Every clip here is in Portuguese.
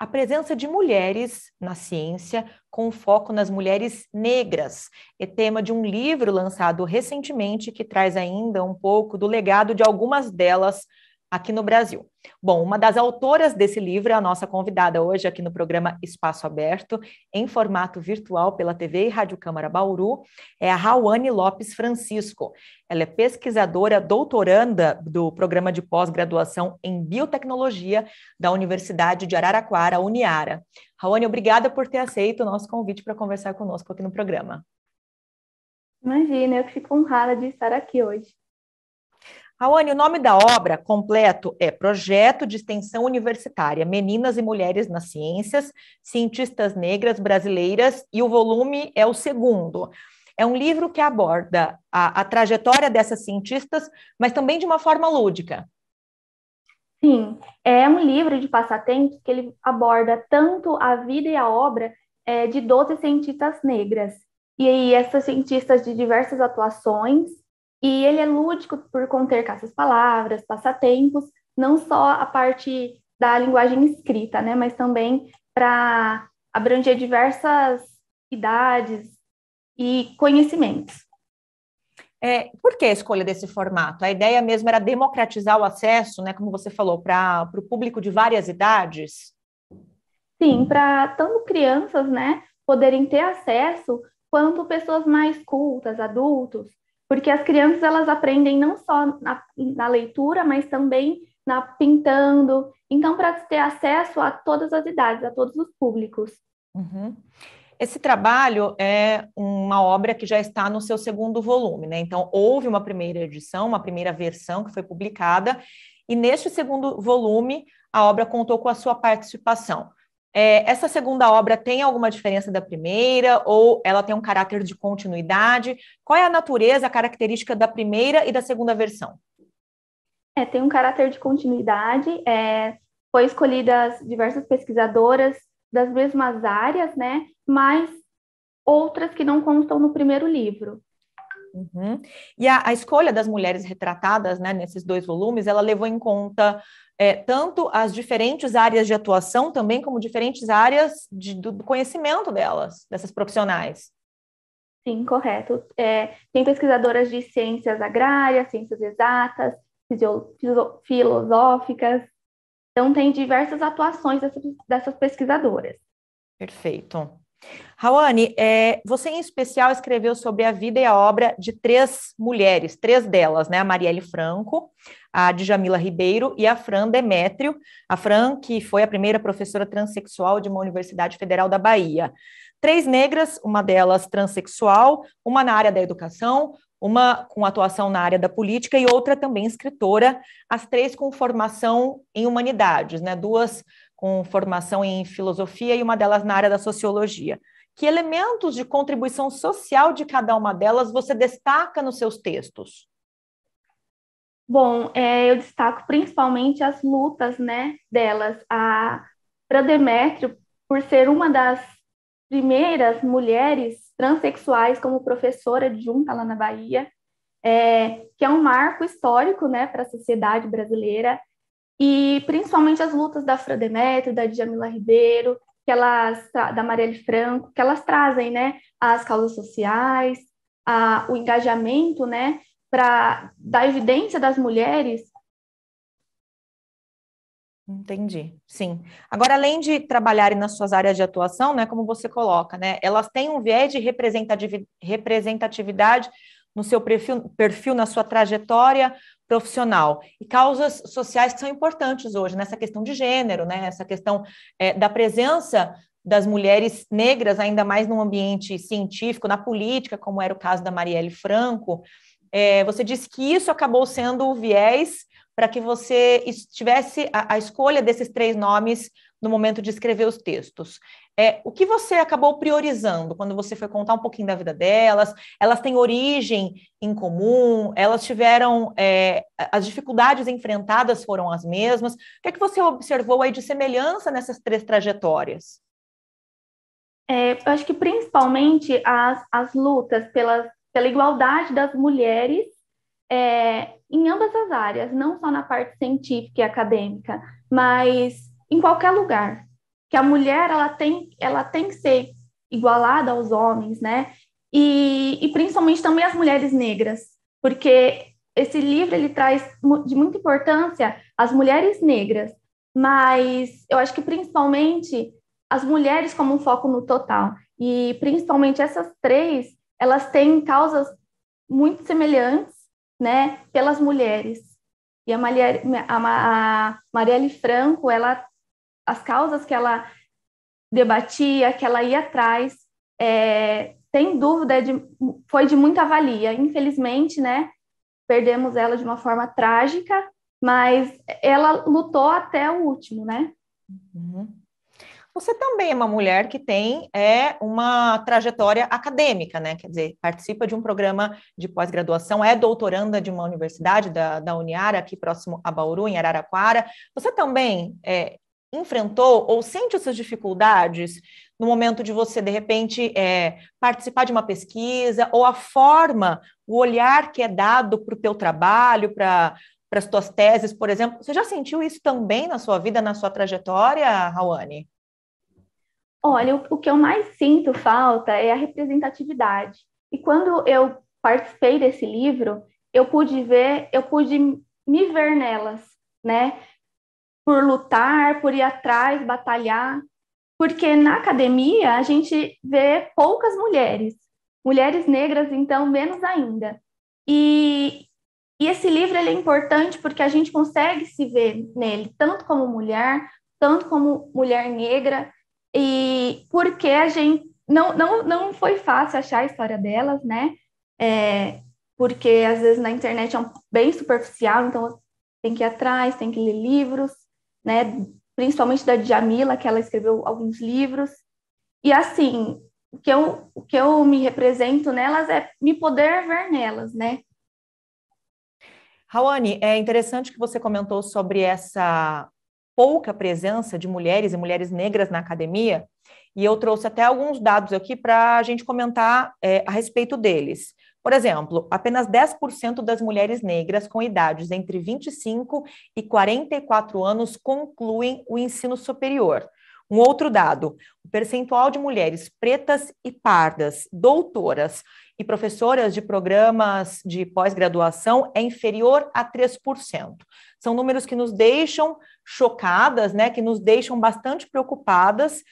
a presença de mulheres na ciência, com foco nas mulheres negras. É tema de um livro lançado recentemente que traz ainda um pouco do legado de algumas delas aqui no Brasil. Bom, uma das autoras desse livro é a nossa convidada hoje aqui no programa Espaço Aberto, em formato virtual pela TV e Rádio Câmara Bauru, é a Rawane Lopes Francisco. Ela é pesquisadora doutoranda do programa de pós-graduação em biotecnologia da Universidade de Araraquara, Uniara. Rawane, obrigada por ter aceito o nosso convite para conversar conosco aqui no programa. Imagina, eu fico honrada de estar aqui hoje. Raoni, o nome da obra completo é Projeto de Extensão Universitária: Meninas e Mulheres nas Ciências, Cientistas Negras Brasileiras, e o volume é o segundo. É um livro que aborda a, a trajetória dessas cientistas, mas também de uma forma lúdica. Sim, é um livro de passatempo que ele aborda tanto a vida e a obra é, de 12 cientistas negras. E aí, essas cientistas de diversas atuações e ele é lúdico por conter caças-palavras, passatempos, não só a parte da linguagem escrita, né, mas também para abranger diversas idades e conhecimentos. É, por que a escolha desse formato? A ideia mesmo era democratizar o acesso, né, como você falou, para o público de várias idades? Sim, para tanto crianças né, poderem ter acesso, quanto pessoas mais cultas, adultos, porque as crianças elas aprendem não só na, na leitura, mas também na pintando. Então, para ter acesso a todas as idades, a todos os públicos. Uhum. Esse trabalho é uma obra que já está no seu segundo volume, né? Então, houve uma primeira edição, uma primeira versão que foi publicada, e neste segundo volume, a obra contou com a sua participação. É, essa segunda obra tem alguma diferença da primeira ou ela tem um caráter de continuidade? Qual é a natureza, a característica da primeira e da segunda versão? É, tem um caráter de continuidade. É, foi escolhidas diversas pesquisadoras das mesmas áreas, né? Mas outras que não constam no primeiro livro. Uhum. E a, a, escolha das mulheres retratadas né, nesses dois volumes, ela levou em conta é, tanto as diferentes áreas de atuação, também como diferentes áreas de, do conhecimento delas, dessas profissionais. Sim, correto. É, tem pesquisadoras de ciências agrárias, ciências exatas, fisio, fiso, filosóficas. Então, tem diversas atuações dessas, dessas pesquisadoras. Perfeito. Rawane, é, você em especial escreveu sobre a vida e a obra de três mulheres, três delas, né? A Marielle Franco, a Djamila Ribeiro e a Fran Demétrio. A Fran, que foi a primeira professora transexual de uma universidade federal da Bahia. Três negras, uma delas transexual, uma na área da educação, uma com atuação na área da política e outra também escritora, as três com formação em humanidades, né? Duas com formação em filosofia e uma delas na área da sociologia. Que elementos de contribuição social de cada uma delas você destaca nos seus textos? Bom, é, eu destaco principalmente as lutas né, delas. A, para Demétrio, por ser uma das primeiras mulheres transexuais como professora adjunta lá na Bahia, é, que é um marco histórico né, para a sociedade brasileira, e principalmente as lutas da Fran Demetrio, da Djamila Ribeiro, que elas da Marielle Franco, que elas trazem, né, as causas sociais, a, o engajamento, né, para da evidência das mulheres. Entendi, sim. Agora, além de trabalharem nas suas áreas de atuação, né, como você coloca, né, elas têm um viés de representatividade no seu perfil, perfil na sua trajetória, profissional e causas sociais que são importantes hoje nessa questão de gênero, né? Essa questão é, da presença das mulheres negras, ainda mais no ambiente científico, na política, como era o caso da Marielle Franco. É, você disse que isso acabou sendo o viés para que você tivesse a, a, escolha desses três nomes no momento de escrever os textos. É, o que você acabou priorizando quando você foi contar um pouquinho da vida delas? Elas têm origem em comum? Elas tiveram é, as dificuldades enfrentadas foram as mesmas? O que é que você observou aí de semelhança nessas três trajetórias? É, eu acho que principalmente as, as lutas pelas, pela igualdade das mulheres é, em ambas as áreas, não só na parte científica e acadêmica, mas em qualquer lugar. Que a mulher ela tem, ela tem que ser igualada aos homens, né? E, e principalmente também as mulheres negras, porque esse livro ele traz de muita importância as mulheres negras, mas eu acho que principalmente as mulheres como um foco no total. E principalmente essas três, elas têm causas muito semelhantes, né, pelas mulheres. E a, Maria, a, a Marielle Franco, ela as causas que ela debatia, que ela ia atrás, é, tem dúvida, é de, foi de muita valia. Infelizmente, né, perdemos ela de uma forma trágica, mas ela lutou até o último, né? Uhum. Você também é uma mulher que tem é, uma trajetória acadêmica, né? Quer dizer, participa de um programa de pós-graduação, é doutoranda de uma universidade da, da Uniara, aqui próximo a Bauru, em Araraquara. Você também é, enfrentou ou sente essas dificuldades no momento de você, de repente, é, participar de uma pesquisa, ou a forma, o olhar que é dado para o teu trabalho, para as tuas teses, por exemplo. Você já sentiu isso também na sua vida, na sua trajetória, Rawane? Olha, o, o que eu mais sinto falta é a representatividade. E quando eu participei desse livro, eu pude ver, eu pude me ver nelas, né? por lutar, por ir atrás, batalhar, porque na academia a gente vê poucas mulheres, mulheres negras, então, menos ainda. E, e esse livro é importante porque a gente consegue se ver nele, tanto como mulher, tanto como mulher negra, e porque a gente. Não, não, não foi fácil achar a história delas, né? É, porque às vezes na internet é um, bem superficial, então tem que ir atrás, tem que ler livros né? Principalmente da Djamila, que ela escreveu alguns livros. E assim, o que eu, o que eu me represento nelas é me poder ver nelas, né? Rawane, é interessante que você comentou sobre essa pouca presença de mulheres e mulheres negras na academia, e eu trouxe até alguns dados aqui para a gente comentar é, a respeito deles. Por exemplo, apenas 10% das mulheres negras com idades entre 25 e 44 anos concluem o ensino superior. Um outro dado: o percentual de mulheres pretas e pardas, doutoras e professoras de programas de pós-graduação é inferior a 3%. São números que nos deixam chocadas, né, que nos deixam bastante preocupadas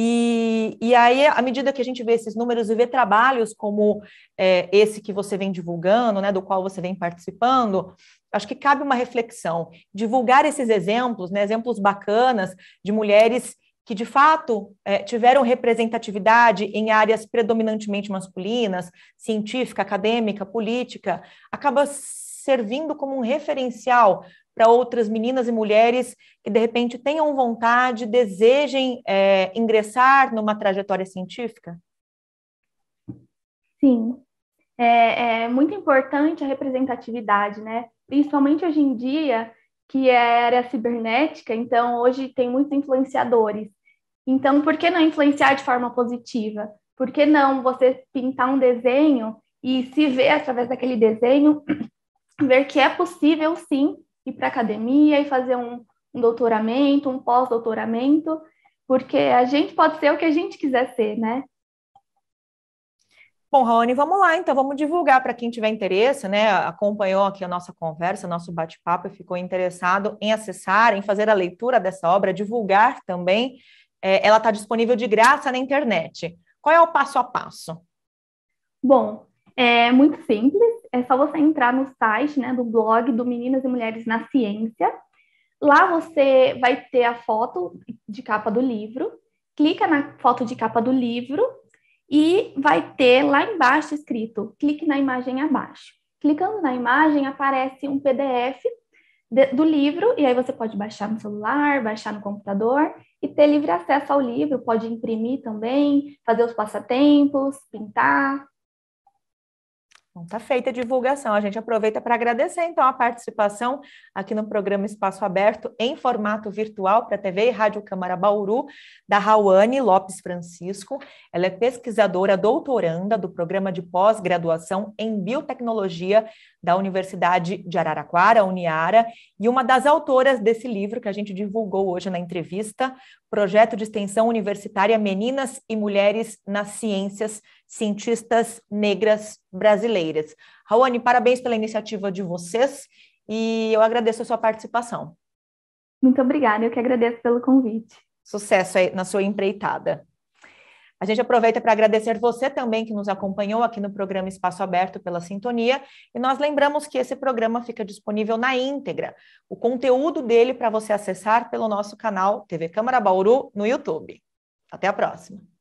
e, e aí, à medida que a gente vê esses números e vê trabalhos como é, esse que você vem divulgando, né, do qual você vem participando, acho que cabe uma reflexão. Divulgar esses exemplos, né, exemplos bacanas de mulheres que de fato é, tiveram representatividade em áreas predominantemente masculinas, científica, acadêmica, política, acaba servindo como um referencial para outras meninas e mulheres que, de repente, tenham vontade, desejem é, ingressar numa trajetória científica? Sim, é, é, muito importante a representatividade, né? Principalmente hoje em dia, que era é cibernética, então hoje tem muitos influenciadores. Então, por que não influenciar de forma positiva? Por que não você pintar um desenho e se ver através daquele desenho, ver que é possível sim ir para a academia e fazer um, um doutoramento, um pós-doutoramento, porque a gente pode ser o que a gente quiser ser, né? Bom, Raoni, vamos lá, então vamos divulgar para quem tiver interesse, né? Acompanhou aqui a nossa conversa, nosso bate-papo e ficou interessado em acessar, em fazer a leitura dessa obra, divulgar também. É, ela está disponível de graça na internet. Qual é o passo a passo? Bom, é muito simples é só você entrar no site né, do blog do Meninas e Mulheres na Ciência. Lá você vai ter a foto de capa do livro, clica na foto de capa do livro e vai ter lá embaixo escrito: clique na imagem abaixo. Clicando na imagem aparece um PDF de, do livro, e aí você pode baixar no celular, baixar no computador e ter livre acesso ao livro, pode imprimir também, fazer os passatempos, pintar, então, tá feita a divulgação. A gente aproveita para agradecer, então, a participação aqui no programa Espaço Aberto, em formato virtual, para TV e Rádio Câmara Bauru, da Rauane Lopes Francisco. Ela é pesquisadora doutoranda do programa de pós-graduação em biotecnologia da Universidade de Araraquara, Uniara, e uma das autoras desse livro que a gente divulgou hoje na entrevista, Projeto de Extensão Universitária Meninas e Mulheres nas Ciências, Cientistas Negras Brasileiras. Raoni, parabéns pela iniciativa de vocês e eu agradeço a sua participação. Muito obrigada, eu que agradeço pelo convite. Sucesso aí na sua empreitada. A gente aproveita para agradecer você também que nos acompanhou aqui no programa Espaço Aberto pela sintonia e nós lembramos que esse programa fica disponível na íntegra, o conteúdo dele para você acessar pelo nosso canal TV Câmara Bauru no YouTube. Até a próxima.